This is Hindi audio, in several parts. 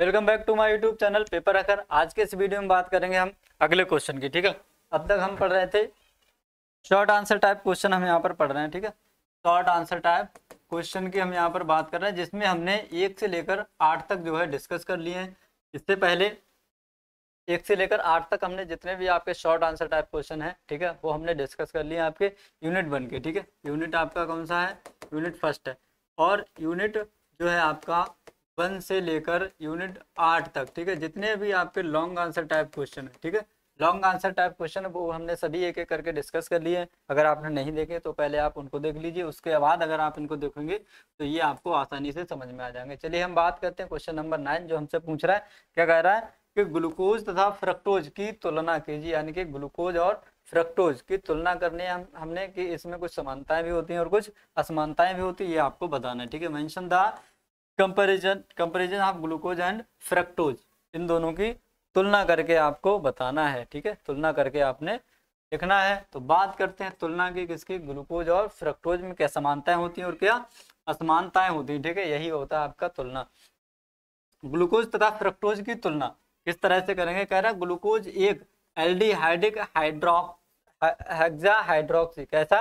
welcome back to my YouTube channel paper आकर आज के इस वीडियो में बात करेंगे हम अगले क्वेश्चन की ठीक है अब तक हम पढ़ रहे थे शॉर्ट आंसर टाइप क्वेश्चन हम यहाँ पर पढ़ रहे हैं ठीक है शॉर्ट आंसर टाइप क्वेश्चन की हम यहाँ पर बात कर रहे हैं जिसमें हमने एक से लेकर आठ तक जो है डिस्कस कर लिए हैं इससे पहले एक से लेकर आठ तक हमने जितने भी आपके शॉर्ट आंसर टाइप क्वेश्चन है ठीक है वो हमने डिस्कस कर लिए आपके यूनिट वन के ठीक है यूनिट आपका कौन सा है यूनिट फर्स्ट है और यूनिट जो है आपका वन से लेकर यूनिट आठ तक ठीक है जितने भी आपके लॉन्ग आंसर टाइप क्वेश्चन है ठीक है लॉन्ग आंसर टाइप क्वेश्चन वो हमने सभी एक एक करके डिस्कस कर लिए अगर आपने नहीं देखे तो पहले आप उनको देख लीजिए उसके बाद अगर आप इनको देखेंगे तो ये आपको आसानी से समझ में आ जाएंगे चलिए हम बात करते हैं क्वेश्चन नंबर नाइन जो हमसे पूछ रहा है क्या कह रहा है कि ग्लूकोज तथा फ्रक्टोज की तुलना कीजिए यानी कि ग्लूकोज और फ्रक्टोज की तुलना करने हम हमने कि इसमें कुछ समानताएं भी होती हैं और कुछ असमानताएं भी होती है ये आपको बताना है ठीक है mention the comparison comparison of glucose and fructose इन दोनों की तुलना करके आपको बताना है ठीक है तुलना करके आपने लिखना है तो बात करते हैं तुलना की किसकी ग्लूकोज और फ्रक्टोज में क्या समानताएं होती हैं और क्या असमानताएं होती हैं ठीक है यही होता है आपका तुलना ग्लूकोज तथा फ्रक्टोज की तुलना किस तरह से करेंगे कह रहा ग्लूकोज एक हाइड्रोक्सा हाइड्रोक्सी कैसा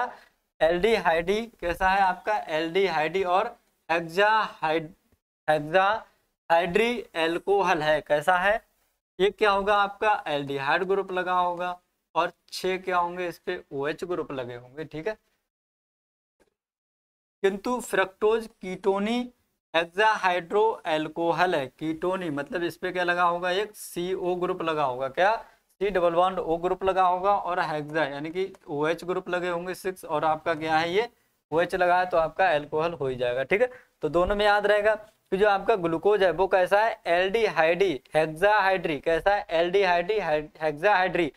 एल्डिहाइडी कैसा है आपका एल्डिहाइडी और हेक्जाहाइड हाइड्री एल्कोहल है कैसा है ये क्या होगा आपका एल्डिहाइड ग्रुप लगा होगा और छह क्या होंगे इस पे ओ OH ग्रुप लगे होंगे ठीक है किंतु फ्रक्टोज कीटोनी हेक्साहाइड्रो एल्कोहल है कीटोनी मतलब इस पे क्या लगा होगा एक सी ओ ग्रुप लगा होगा क्या C double one O group लगा होगा और हेक्जा यानी कि ओ OH एच ग्रुप लगे होंगे सिक्स और आपका क्या है ये ओएच लगा है तो आपका एल्कोहल हो ही जाएगा ठीक है तो दोनों में याद रहेगा कि जो आपका ग्लूकोज है वो कैसा है एल डी हाइड्री हेक्साहाइड्री कैसा है एल डी हाइडी हेक्साहाइड्री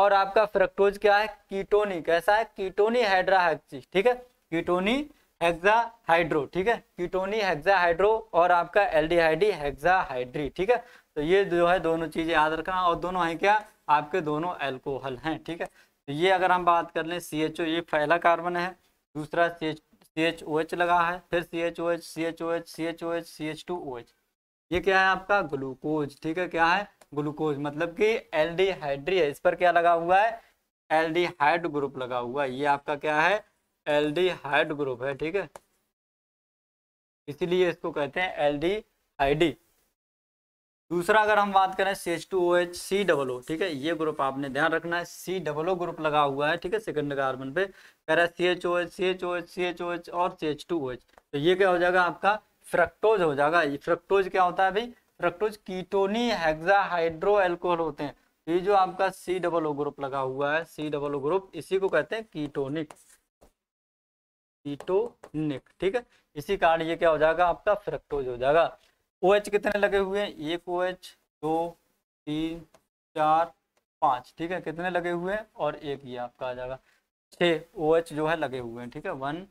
और आपका फ्रक्टोज क्या है कीटोनी कैसा है कीटोनी हाइड्राहेक्सी ठीक है कीटोनी हेक्साहाइड्रो ठीक है कीटोनी हेक्साहाइड्रो और आपका एल डी हाइडी हेक्साहाइड्री ठीक है तो ये जो है दोनों चीजें याद रखना और दोनों है क्या आपके दोनों एल्कोहल हैं ठीक है तो ये अगर हम बात कर लें सी एच ओ ये पहला कार्बन है दूसरा C H C H O H लगा है फिर C H O H C H O H C H O H C H two O H ये क्या है आपका ग्लूकोज ठीक है क्या है ग्लूकोज मतलब कि एल डी हाइड्री है इस पर क्या लगा हुआ है एल डी हाइड ग्रुप लगा हुआ है ये आपका क्या है एल डी हाइड ग्रुप है ठीक है इसीलिए इसको कहते हैं एल डी हाइडी दूसरा अगर हम बात करें C H two O H C double O ठीक है ये ग्रुप आपने ध्यान रखना है सी डबल ओ ग्रुप लगा हुआ है ठीक है सेकंड कार्बन पे कह रहा है C H O H C H O H C H O H और C H two O H तो ये क्या हो जाएगा आपका फ्रक्टोज हो जाएगा ये फ्रक्टोज क्या होता है भाई फ्रक्टोज कीटोनी हेक्सा हाइड्रो एल्कोहल होते हैं ये जो आपका सी डबल ओ ग्रुप लगा हुआ है सी डबल ओ ग्रुप इसी को कहते हैं कीटोनिक कीटोनिक ठीक है इसी कारण ये क्या हो जाएगा आपका फ्रक्टोज हो जाएगा ओ OH कितने लगे हुए हैं एक ओ OH, दो तीन चार पाँच ठीक है कितने लगे हुए हैं और एक ये आपका आ जाएगा छः ओ OH जो है लगे हुए हैं ठीक है one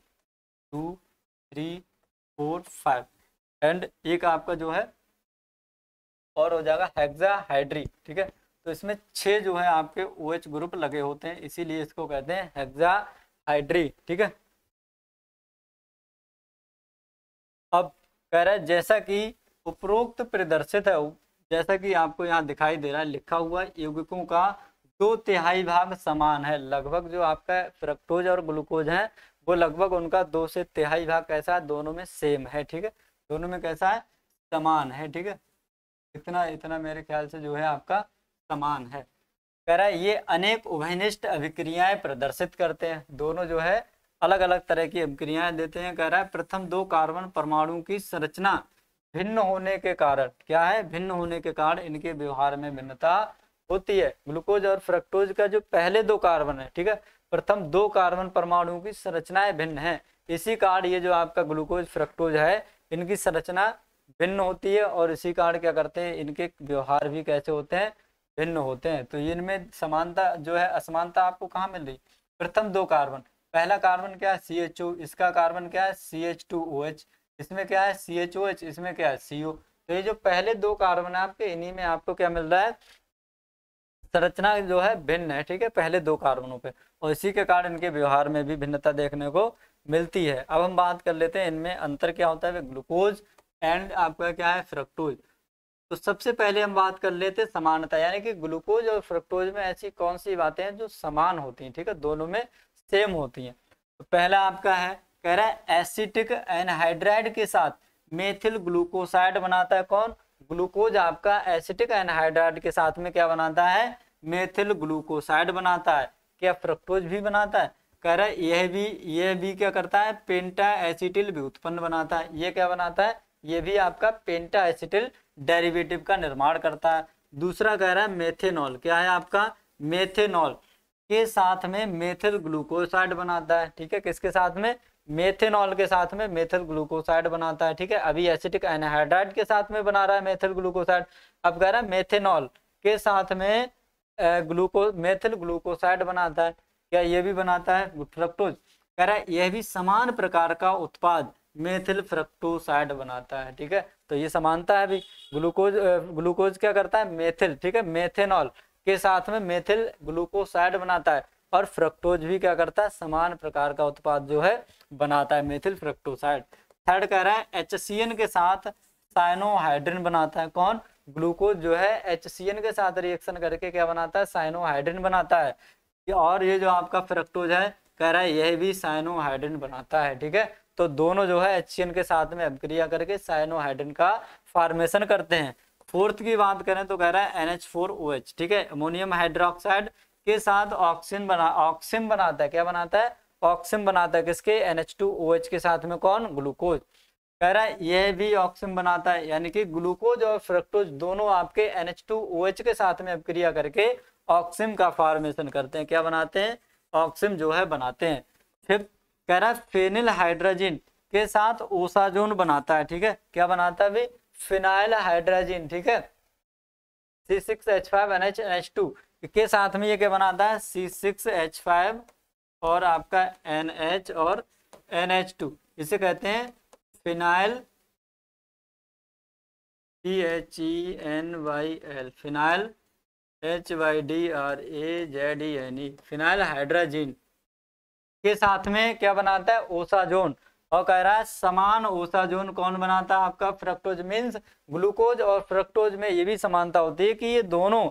two three four five and एक आपका जो है और हो जाएगा हेक्साहाइड्री ठीक है तो इसमें छः जो है आपके ओ OH ग्रुप लगे होते हैं इसीलिए इसको कहते हैं हाइड्री ठीक है अब कह रहा है जैसा कि उपरोक्त प्रदर्शित है जैसा कि आपको यहाँ दिखाई दे रहा है लिखा हुआ यौगिकों का दो तिहाई भाग समान है लगभग जो आपका फ्रक्टोज और ग्लूकोज है वो लगभग उनका दो से तिहाई भाग कैसा है दोनों में सेम है ठीक है दोनों में कैसा है समान है ठीक है इतना इतना मेरे ख्याल से जो है आपका समान है कह रहा है ये अनेक उभयनिष्ठ अभिक्रियाएं प्रदर्शित करते हैं दोनों जो है अलग अलग तरह की अभिक्रियाएं देते हैं कह रहा है प्रथम दो कार्बन परमाणु की संरचना भिन्न होने के कारण क्या है भिन्न होने के कारण इनके व्यवहार में भिन्नता होती है ग्लूकोज और फ्रक्टोज का जो पहले दो कार्बन है ठीक है प्रथम दो कार्बन परमाणुओं की संरचनाएं भिन्न है इसी कारण ये जो आपका ग्लूकोज फ्रक्टोज है इनकी संरचना भिन्न होती है और इसी कारण क्या करते हैं इनके व्यवहार भी कैसे होते हैं भिन्न होते हैं तो इनमें समानता जो है असमानता आपको कहाँ मिल रही प्रथम दो कार्बन पहला कार्बन क्या है सी इसका कार्बन क्या है C H two O H इसमें क्या है सी एच ओ एच इसमें क्या है सी ओ तो ये जो पहले दो कार्बन है आपके इन्हीं में आपको क्या मिल रहा है संरचना जो है भिन्न है ठीक है पहले दो कार्बनों पे और इसी के कारण इनके व्यवहार में भी भिन्नता देखने को मिलती है अब हम बात कर लेते हैं इनमें अंतर क्या होता है ग्लूकोज एंड आपका क्या है फ्रक्टोज तो सबसे पहले हम बात कर लेते हैं समानता यानी कि ग्लूकोज और फ्रक्टोज में ऐसी कौन सी बातें हैं जो समान होती हैं ठीक है दोनों में सेम होती हैं तो पहला आपका है कह रहा है एसिटिक एनहाइड्राइड के साथ मेथिल ग्लूकोसाइड बनाता है कौन ग्लूकोज आपका एसिटिक एनहाइड्राइड के साथ में क्या बनाता है मेथिल ग्लूकोसाइड बनाता है क्या फ्रक्टोज भी बनाता है कह रहा है यह भी यह भी क्या करता है पेंटा एसिटिल भी उत्पन्न बनाता है ये क्या बनाता है ये भी आपका पेंटा एसिटिल डेरिवेटिव का निर्माण करता है दूसरा कह रहा है मेथेनॉल क्या है आपका मेथेनॉल के साथ में मेथिल ग्लूकोसाइड बनाता है ठीक है किसके साथ में मेथेनॉल के साथ में मेथिल ग्लूकोसाइड बनाता है ठीक है अभी एसिटिक एनहाइड्राइड के साथ में बना रहा है मेथिल ग्लूकोसाइड अब कह रहा है मेथेनॉल के साथ में ग्लूको मेथिल ग्लूकोसाइड बनाता है क्या ये भी बनाता है फ्रक्टोज कह रहा है यह भी समान प्रकार का उत्पाद मेथिल फ्रक्टोसाइड बनाता है ठीक है तो ये समानता है अभी ग्लूकोज ग्लूकोज क्या करता है मेथिल ठीक है मेथेनॉल के साथ में मेथिल ग्लूकोसाइड बनाता है और फ्रक्टोज भी क्या करता है समान प्रकार का उत्पाद जो है बनाता है मेथिल फ्रक्टोसाइड थर्ड कह रहा है एच के साथ साइनोहाइड्रिन बनाता है कौन ग्लूकोज जो है एच के साथ रिएक्शन करके क्या बनाता है साइनोहाइड्रिन बनाता है और ये जो आपका फ्रक्टोज है कह रहा है यह भी साइनोहाइड्रिन बनाता है ठीक है तो दोनों जो है एच के साथ में अभिक्रिया करके साइनोहाइड्रिन का फॉर्मेशन करते हैं फोर्थ की बात करें तो कह रहा है N H four O H ठीक है अमोनियम हाइड्रोक्साइड किसके साथ ऑक्सीजन बना ऑक्सीजन बनाता है क्या बनाता है ऑक्सीजन बनाता है किसके NH2OH के साथ में कौन ग्लूकोज कह रहा है यह भी ऑक्सीजन बनाता है यानी कि ग्लूकोज और फ्रक्टोज दोनों आपके NH2OH के साथ में अभिक्रिया करके ऑक्सीजन का फॉर्मेशन करते हैं क्या बनाते हैं ऑक्सीजन जो है बनाते हैं फिर कह रहा है फेनिल हाइड्रोजिन के साथ ओसाजोन बनाता है ठीक है क्या बनाता है भाई फिनाइल हाइड्रोजिन ठीक है C six H five N H N H two के साथ में ये क्या बनाता है सी सिक्स एच फाइव और आपका एन एच और एन एच टू इसे कहते हैं phenyl C H E N Y L phenyl H Y D R A Z E N E phenyl hydrazine के साथ में क्या बनाता है ओसाजोन और कह रहा है समान ओसाजोन कौन बनाता है आपका फ्रक्टोज मीन्स ग्लूकोज और फ्रक्टोज में ये भी समानता होती है कि ये दोनों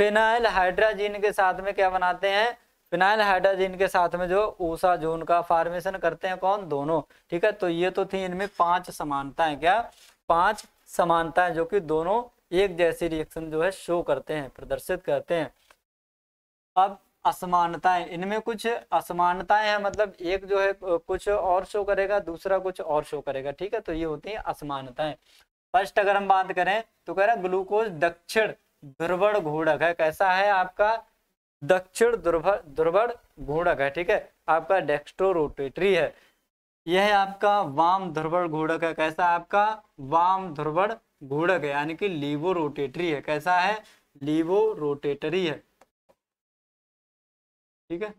फिनाइल हाइड्राजीन के साथ में क्या बनाते हैं फिनाइल हाइड्राजीन के साथ में जो ऊषा जोन का फॉर्मेशन करते हैं कौन दोनों ठीक है तो ये तो थी इनमें पांच समानताएं क्या पांच समानताएं जो कि दोनों एक जैसी रिएक्शन जो है शो करते हैं प्रदर्शित करते हैं अब असमानताएं इनमें कुछ असमानताएं हैं मतलब एक जो है कुछ और शो करेगा दूसरा कुछ और शो करेगा ठीक है तो ये होती है असमानताएं फर्स्ट अगर हम बात करें तो कह रहे हैं ग्लूकोज दक्षिण ध्रुवड़ घूणक है कैसा है आपका दक्षिण दुर्बड़ घूणक है ठीक है आपका डेक्स्ट्रो रोटेटरी है यह है आपका वाम ध्रुवड़ घूणक है कैसा आपका वाम ध्रुवड़ घूणक है यानी कि लीवो रोटेटरी है कैसा है लीवो रोटेटरी है ठीक है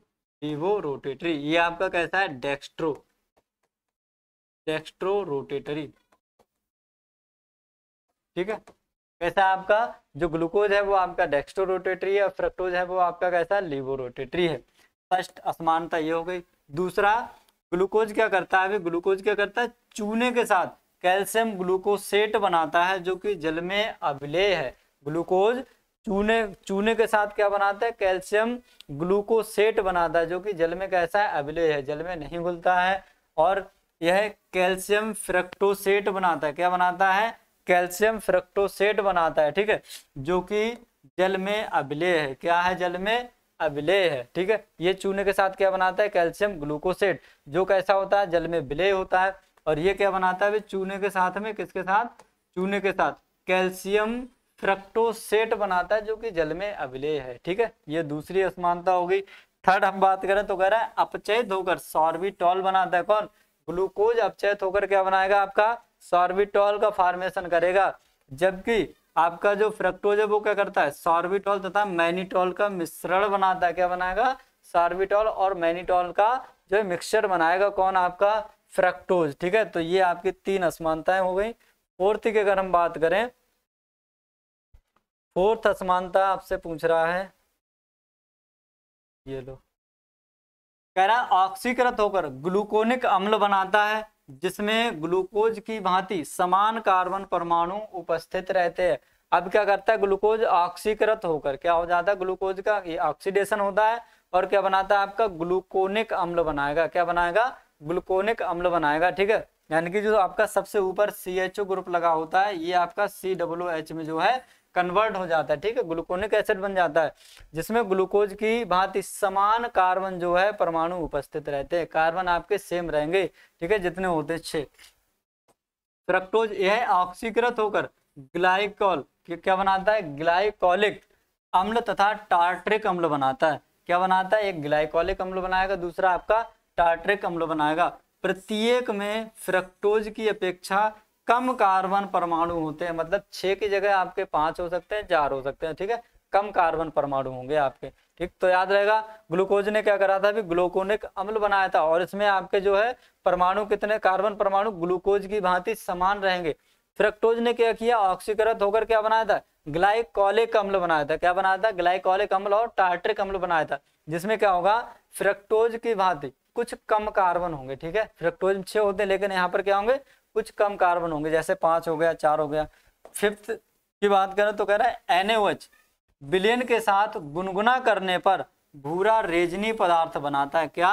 लीवो रोटेटरी ये आपका कैसा है डेक्स्ट्रो डेक्स्ट्रो रोटेटरी ठीक है कैसा आपका जो ग्लूकोज है वो आपका डेक्स्टो रोटेटरी है फ्रक्टोज है वो आपका कैसा लिवो रोटेटरी है फर्स्ट असमानता तो ये हो गई दूसरा ग्लूकोज क्या करता है अभी ग्लूकोज क्या करता है चूने के साथ कैल्शियम ग्लूकोसेट बनाता है जो कि जल में अभिलेय है ग्लूकोज चूने चूने के साथ क्या बनाता है कैल्शियम ग्लूकोसेट बनाता है जो कि जल में कैसा है अभिलेय है जल में नहीं घुलता है और यह कैल्शियम फ्रक्टोसेट बनाता है क्या बनाता है कैल्शियम फ्रक्टोसेट बनाता है ठीक है जो कि जल में अभिलेय है क्या है जल में अभिलेय है ठीक है ये चूने के साथ क्या बनाता है कैल्शियम ग्लूकोसेट जो कैसा होता है जल में विलेय होता है और ये क्या बनाता है चूने के साथ में किसके साथ चूने के साथ कैल्शियम फ्रक्टोसेट बनाता है जो कि जल में अभिलेय है ठीक है ये दूसरी असमानता हो गई थर्ड हम बात करें तो कह रहा है अपचयित होकर सॉर्बिटॉल बनाता है कौन ग्लूकोज अपचयित होकर क्या बनाएगा आपका सॉर्बिटॉल का फॉर्मेशन करेगा जबकि आपका जो फ्रक्टोज है वो क्या करता है सॉर्बिटॉल तथा मैनिटॉल का मिश्रण बनाता है क्या बनाएगा सॉर्बिटॉल और मैनिटॉल का जो है मिक्सचर बनाएगा कौन आपका फ्रक्टोज ठीक है तो ये आपकी तीन असमानताएं हो गई फोर्थ की अगर हम बात करें फोर्थ असमानता आपसे पूछ रहा है ये लो कह रहा है ऑक्सीकृत होकर ग्लूकोनिक अम्ल बनाता है जिसमें ग्लूकोज की भांति समान कार्बन परमाणु उपस्थित रहते हैं अब क्या करता है ग्लूकोज ऑक्सीकृत होकर क्या हो जाता है ग्लूकोज का ये ऑक्सीडेशन होता है और क्या बनाता है आपका ग्लूकोनिक अम्ल बनाएगा क्या बनाएगा ग्लूकोनिक अम्ल बनाएगा ठीक है यानी कि जो आपका सबसे ऊपर सी एच ओ ग्रुप लगा होता है ये आपका सी डब्ल्यू एच में जो है कन्वर्ट हो जाता है ठीक है ग्लूकोनिक एसिड बन जाता है जिसमें ग्लूकोज की भांति समान कार्बन जो है परमाणु उपस्थित रहते हैं कार्बन आपके सेम रहेंगे ठीक है जितने होते हैं फ्रक्टोज यह ऑक्सीकृत होकर ग्लाइकोल क्या बनाता है ग्लाइकोलिक अम्ल तथा टार्ट्रिक अम्ल बनाता है क्या बनाता है एक ग्लाइकोलिक अम्ल बनाएगा दूसरा आपका टार्ट्रिक अम्ल बनाएगा प्रत्येक में फ्रक्टोज की अपेक्षा कम कार्बन परमाणु होते हैं मतलब छः की जगह आपके पाँच हो सकते हैं चार हो सकते हैं ठीक है कम कार्बन परमाणु होंगे आपके ठीक तो याद रहेगा ग्लूकोज ने क्या करा था ग्लूकोनिक अम्ल बनाया था और इसमें आपके जो है परमाणु कितने कार्बन परमाणु ग्लूकोज की भांति समान रहेंगे फ्रक्टोज ने क्या किया ऑक्सीकृत होकर क्या बनाया था ग्लाइकोलिक अम्ल बनाया था क्या बनाया था ग्लाइकोलिक अम्ल और टार्ट्रिक अम्ल बनाया था जिसमें क्या होगा फ्रक्टोज की भांति कुछ कम कार्बन होंगे ठीक है फ्रक्टोज छह होते हैं लेकिन यहाँ पर क्या होंगे कुछ कम कार्बन होंगे जैसे पाँच हो गया चार हो गया फिफ्थ की बात करें तो कह रहे हैं एन बिलियन के साथ गुनगुना करने पर भूरा रेजनी पदार्थ बनाता है क्या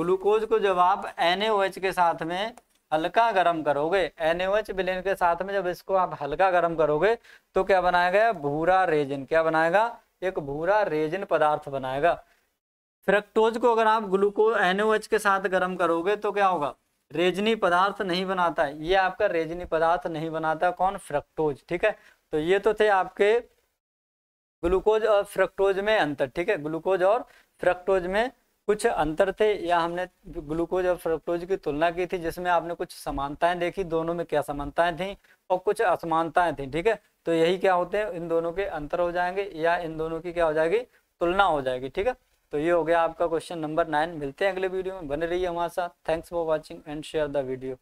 ग्लूकोज को जब आप एन के साथ में हल्का गर्म करोगे एन बिलियन के साथ में जब इसको आप हल्का गर्म करोगे तो क्या बनाएगा भूरा रेजन क्या बनाएगा एक भूरा रेजन पदार्थ बनाएगा फ्रक्टोज को अगर आप ग्लूकोज एन के साथ गर्म करोगे तो क्या होगा रेजनी पदार्थ नहीं बनाता है ये आपका रेजनी पदार्थ नहीं बनाता कौन फ्रक्टोज ठीक है तो ये तो थे आपके ग्लूकोज और फ्रक्टोज में अंतर ठीक है ग्लूकोज और फ्रक्टोज में कुछ अंतर थे या हमने ग्लूकोज और फ्रक्टोज की तुलना की थी जिसमें आपने कुछ समानताएं देखी दोनों में क्या समानताएं थी और कुछ असमानताएं थी ठीक है तो यही क्या होते हैं इन दोनों के अंतर हो जाएंगे या इन दोनों की क्या हो जाएगी तुलना हो जाएगी ठीक है तो ये हो गया आपका क्वेश्चन नंबर नाइन मिलते हैं अगले वीडियो में बने रहिए हमारे साथ thanks for watching and share the video